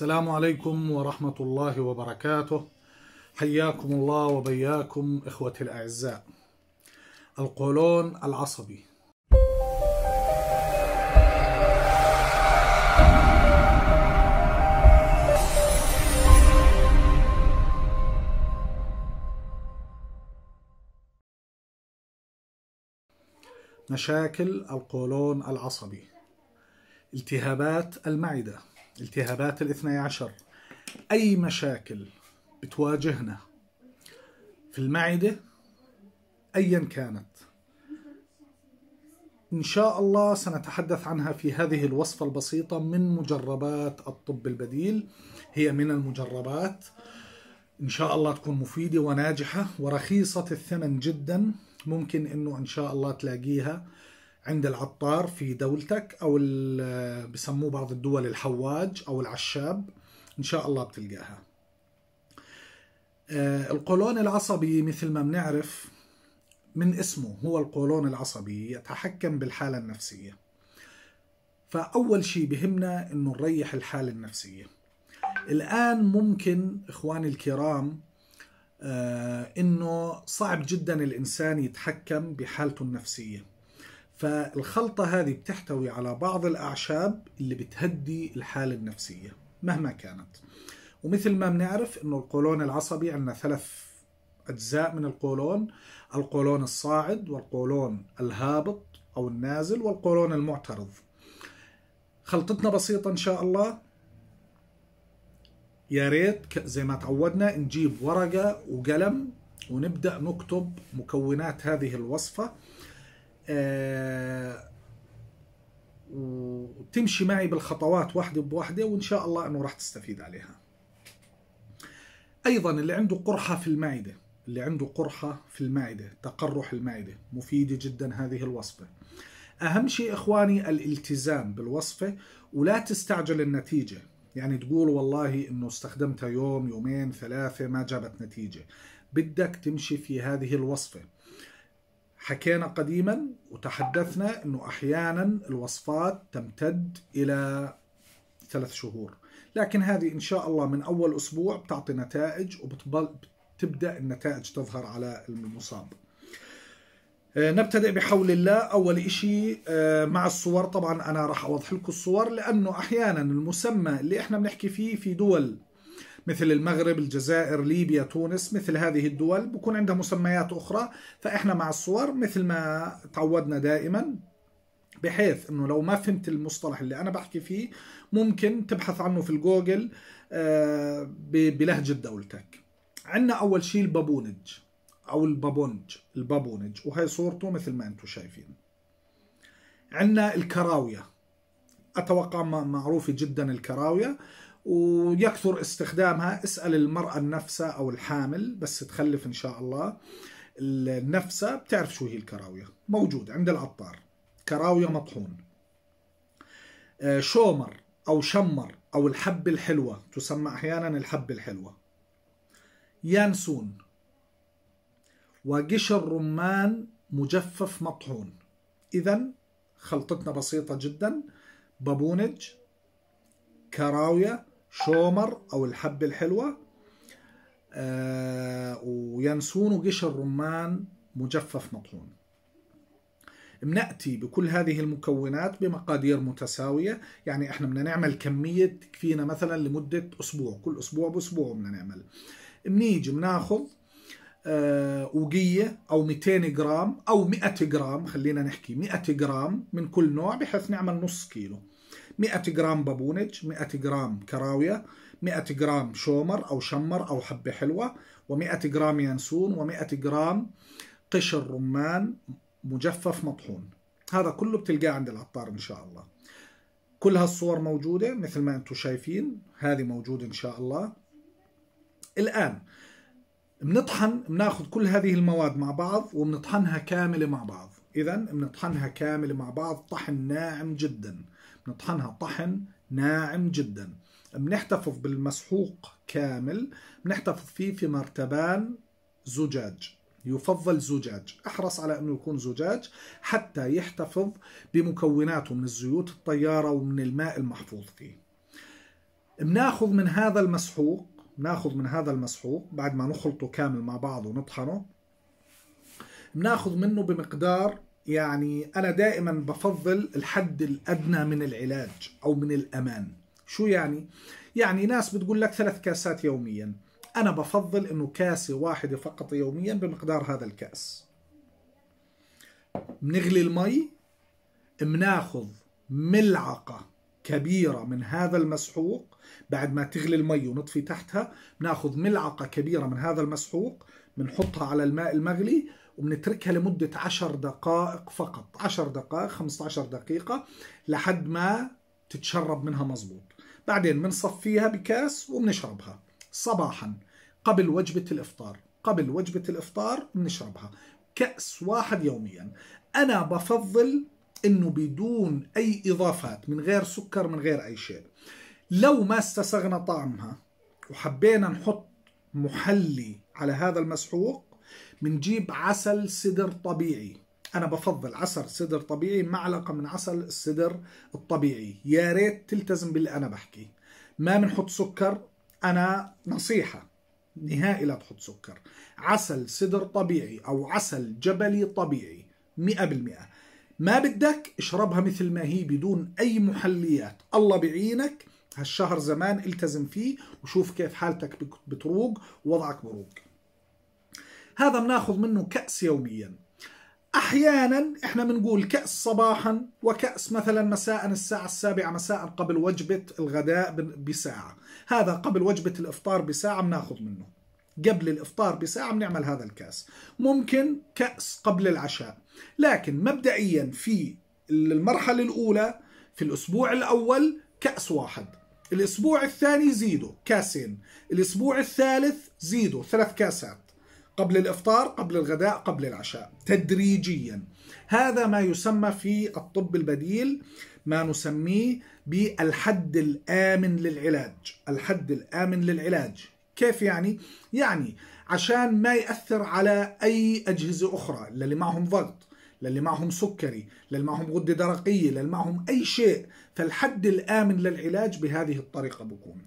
السلام عليكم ورحمة الله وبركاته حياكم الله وبياكم إخوتي الأعزاء القولون العصبي مشاكل القولون العصبي التهابات المعده التهابات الاثني عشر أي مشاكل بتواجهنا في المعدة أيا كانت إن شاء الله سنتحدث عنها في هذه الوصفة البسيطة من مجربات الطب البديل هي من المجربات إن شاء الله تكون مفيدة وناجحة ورخيصة الثمن جدا ممكن إنه إن شاء الله تلاقيها عند العطار في دولتك او بسموه بعض الدول الحواج او العشاب ان شاء الله بتلقاها آه، القولون العصبي مثل ما بنعرف من اسمه هو القولون العصبي يتحكم بالحالة النفسية فأول شيء بهمنا أنه نريح الحالة النفسية الآن ممكن إخواني الكرام آه، أنه صعب جدا الإنسان يتحكم بحالته النفسية فالخلطة هذه بتحتوي على بعض الأعشاب اللي بتهدي الحالة النفسية مهما كانت ومثل ما بنعرف أنه القولون العصبي عندنا ثلاث أجزاء من القولون القولون الصاعد والقولون الهابط أو النازل والقولون المعترض خلطتنا بسيطة إن شاء الله يا ريت زي ما تعودنا نجيب ورقة وقلم ونبدأ نكتب مكونات هذه الوصفة آه، وتمشي معي بالخطوات واحدة بواحدة وإن شاء الله أنه راح تستفيد عليها أيضا اللي عنده قرحة في المعدة اللي عنده قرحة في المعدة تقرح المعدة مفيدة جدا هذه الوصفة أهم شيء إخواني الالتزام بالوصفة ولا تستعجل النتيجة يعني تقول والله انه استخدمتها يوم يومين ثلاثة ما جابت نتيجة بدك تمشي في هذه الوصفة حكينا قديما وتحدثنا أنه أحيانا الوصفات تمتد إلى ثلاث شهور لكن هذه إن شاء الله من أول أسبوع بتعطي نتائج وبتبدأ النتائج تظهر على المصاب آه، نبتدئ بحول الله أول إشي آه، مع الصور طبعا أنا راح أوضح لكم الصور لأنه أحيانا المسمى اللي إحنا بنحكي فيه في دول مثل المغرب الجزائر ليبيا تونس مثل هذه الدول بكون عندها مسميات أخرى فإحنا مع الصور مثل ما تعودنا دائما بحيث انه لو ما فهمت المصطلح اللي انا بحكي فيه ممكن تبحث عنه في الجوجل آه، بلهجه دولتك عندنا اول شيء البابونج او البابونج البابونج وهي صورته مثل ما انتم شايفين عندنا الكراويه اتوقع معروفه جدا الكراويه ويكثر استخدامها اسأل المرأة النفسة أو الحامل بس تخلف إن شاء الله النفسة بتعرف شو هي الكراوية موجود عند العطار كراوية مطحون آه، شومر أو شمر أو الحب الحلوة تسمى أحيانا الحب الحلوة يانسون وقشر رمان مجفف مطحون إذا خلطتنا بسيطة جدا بابونج كراوية شومر أو الحب الحلوة آه، وينسون قش رمان مجفف مطحون بنأتي بكل هذه المكونات بمقادير متساوية يعني احنا بدنا نعمل كمية تكفينا مثلا لمدة أسبوع كل أسبوع بأسبوع بدنا نعمل بنيجي بناخذ آه، وقية أو 200 جرام أو 100 جرام خلينا نحكي 100 جرام من كل نوع بحيث نعمل نص كيلو 100 جرام بابونج 100 جرام كراوية 100 جرام شومر أو شمر أو حبة حلوة و100 جرام ينسون و100 جرام قشر رمان مجفف مطحون هذا كله بتلقاه عند العطار إن شاء الله كل هالصور موجودة مثل ما أنتم شايفين هذه موجودة إن شاء الله الآن بنطحن بناخذ كل هذه المواد مع بعض وبنطحنها كاملة مع بعض إذا بنطحنها كاملة مع بعض طحن ناعم جدا نطحنها طحن ناعم جدا بنحتفظ بالمسحوق كامل بنحتفظ فيه في مرتبان زجاج يفضل زجاج احرص على انه يكون زجاج حتى يحتفظ بمكوناته من الزيوت الطيارة ومن الماء المحفوظ فيه بناخذ من هذا المسحوق بناخذ من هذا المسحوق بعد ما نخلطه كامل مع بعض ونطحنه بناخذ منه بمقدار يعني أنا دائما بفضل الحد الأدنى من العلاج أو من الأمان شو يعني؟ يعني ناس بتقول لك ثلاث كاسات يوميا أنا بفضل أنه كاسة واحدة فقط يوميا بمقدار هذا الكأس بنغلي المي بناخذ ملعقة كبيرة من هذا المسحوق بعد ما تغلي المي ونطفي تحتها بناخذ ملعقة كبيرة من هذا المسحوق بنحطها على الماء المغلي وبنتركها لمدة 10 دقائق فقط 10 دقائق 15 دقيقة لحد ما تتشرب منها مظبوط بعدين بنصفيها بكاس وبنشربها صباحا قبل وجبة الإفطار قبل وجبة الإفطار بنشربها كأس واحد يوميا أنا بفضل انه بدون اي اضافات من غير سكر من غير اي شيء لو ما استسغنا طعمها وحبينا نحط محلي على هذا المسحوق بنجيب عسل سدر طبيعي انا بفضل عسل سدر طبيعي معلقه من عسل السدر الطبيعي يا ريت تلتزم باللي انا بحكي ما بنحط سكر انا نصيحه نهائي لا تحط سكر عسل سدر طبيعي او عسل جبلي طبيعي 100% ما بدك اشربها مثل ما هي بدون اي محليات الله بعينك هالشهر زمان التزم فيه وشوف كيف حالتك بتروق ووضعك بروق هذا بناخذ منه كأس يوميا احيانا احنا بنقول كأس صباحا وكأس مثلا مساء الساعة السابعة مساء قبل وجبة الغداء بساعة هذا قبل وجبة الافطار بساعة بناخذ منه قبل الافطار بساعة بنعمل هذا الكأس ممكن كأس قبل العشاء لكن مبدئيا في المرحلة الاولى في الاسبوع الاول كأس واحد الاسبوع الثاني زيدوا كاسين الاسبوع الثالث زيدوا ثلاث كاسات قبل الافطار قبل الغداء قبل العشاء تدريجيا هذا ما يسمى في الطب البديل ما نسميه بالحد الامن للعلاج الحد الامن للعلاج كيف يعني يعني عشان ما ياثر على اي اجهزه اخرى اللي معهم ضغط للي معهم سكري للي معهم غدة درقية للي معهم أي شيء فالحد الآمن للعلاج بهذه الطريقة بكون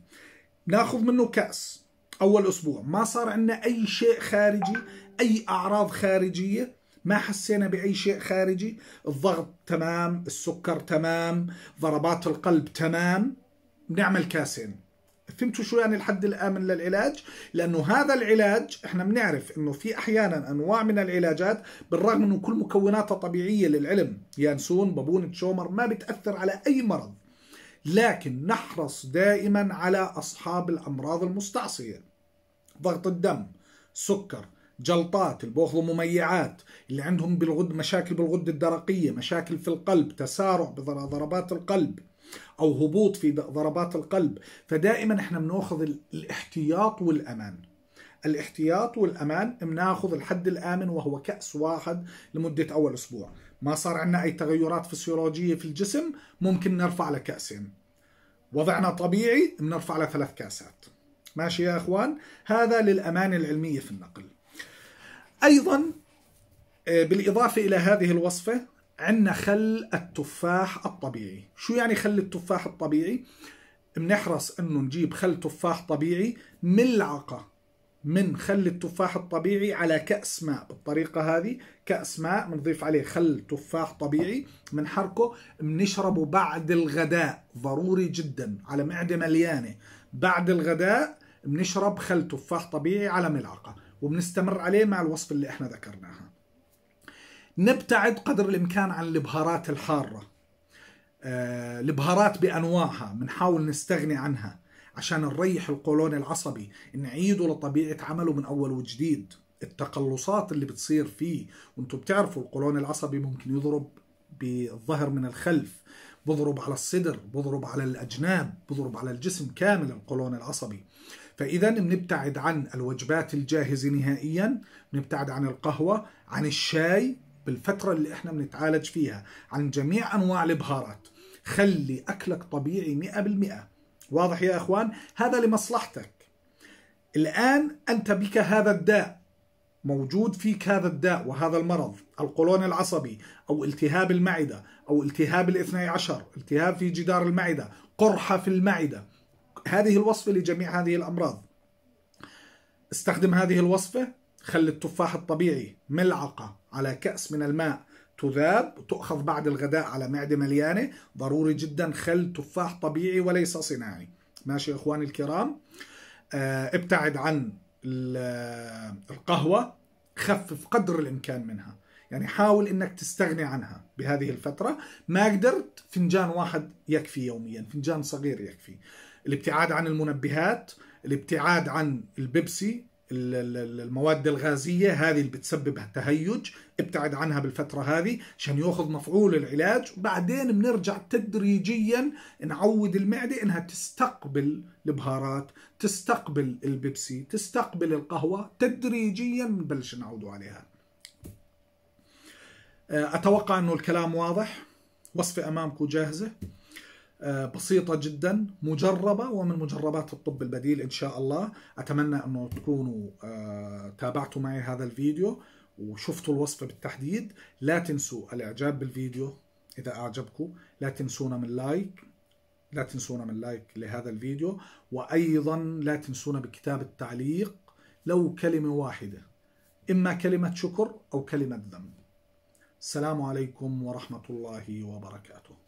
ناخذ منه كأس اول اسبوع ما صار عندنا اي شيء خارجي اي اعراض خارجيه ما حسينا باي شيء خارجي الضغط تمام السكر تمام ضربات القلب تمام بنعمل كاسين فهمتوا شو يعني الحد الامن للعلاج لانه هذا العلاج احنا بنعرف انه في احيانا انواع من العلاجات بالرغم انه كل مكوناتها طبيعيه للعلم يانسون بابونة شومر ما بتاثر على اي مرض لكن نحرص دائما على أصحاب الأمراض المستعصية ضغط الدم سكر جلطات البوخ المميعات اللي عندهم بالغد مشاكل بالغدة الدرقية مشاكل في القلب تسارع بضربات القلب أو هبوط في ضربات القلب فدائما احنا بناخذ الاحتياط والأمان الاحتياط والأمان بناخذ الحد الآمن وهو كأس واحد لمدة أول أسبوع ما صار عندنا أي تغيرات فسيولوجية في الجسم ممكن نرفع لكأسين وضعنا طبيعي بنرفع له ثلاث كاسات ماشي يا أخوان هذا للأمانة العلمية في النقل أيضا آه، بالإضافة إلى هذه الوصفة عندنا خل التفاح الطبيعي شو يعني خل التفاح الطبيعي؟ بنحرص أنه نجيب خل تفاح طبيعي ملعقة من خل التفاح الطبيعي على كأس ماء بالطريقة هذه كأس ماء بنضيف عليه خل تفاح طبيعي بنحركه بنشربه بعد الغداء ضروري جدا على معدة مليانة بعد الغداء بنشرب خل تفاح طبيعي على ملعقة وبنستمر عليه مع الوصفة اللي احنا ذكرناها نبتعد قدر الإمكان عن البهارات الحارة آه، البهارات بأنواعها بنحاول نستغني عنها عشان نريح القولون العصبي نعيده لطبيعة عمله من أول وجديد التقلصات اللي بتصير فيه وانتم بتعرفوا القولون العصبي ممكن يضرب بالظهر من الخلف بضرب على الصدر بضرب على الأجناب بضرب على الجسم كامل القولون العصبي فإذا بنبتعد عن الوجبات الجاهزة نهائيا بنبتعد عن القهوة عن الشاي بالفترة اللي احنا بنتعالج فيها عن جميع أنواع البهارات خلي أكلك طبيعي 100% واضح يا اخوان هذا لمصلحتك الان انت بك هذا الداء موجود فيك هذا الداء وهذا المرض القولون العصبي او التهاب المعده او التهاب الاثني عشر التهاب في جدار المعده قرحه في المعده هذه الوصفه لجميع هذه الامراض استخدم هذه الوصفه خلي التفاح الطبيعي ملعقه على كاس من الماء تذاب تؤخذ بعد الغداء على معدة مليانة ضروري جدا خل تفاح طبيعي وليس صناعي ماشي إخواني الكرام آه، ابتعد عن القهوة خفف قدر الإمكان منها يعني حاول انك تستغني عنها بهذه الفتره ما قدرت فنجان واحد يكفي يوميا فنجان صغير يكفي الابتعاد عن المنبهات الابتعاد عن البيبسي المواد الغازية هذه اللي بتسبب التهيج ابتعد عنها بالفترة هذه عشان ياخذ مفعول العلاج وبعدين بنرجع تدريجيا نعود المعدة انها تستقبل البهارات تستقبل البيبسي تستقبل القهوة تدريجيا بنبلش نعود عليها أتوقع أنه الكلام واضح وصفة أمامكم جاهزة آه، بسيطة جدا مجربة ومن مجربات الطب البديل إن شاء الله أتمنى أنه تكونوا آه، تابعتوا معي هذا الفيديو وشفتوا الوصفة بالتحديد لا تنسوا الإعجاب بالفيديو إذا أعجبكم لا تنسونا من لايك لا تنسونا من لايك لهذا الفيديو وأيضا لا تنسونا بكتاب التعليق لو كلمة واحدة إما كلمة شكر أو كلمة ذنب السلام عليكم ورحمة الله وبركاته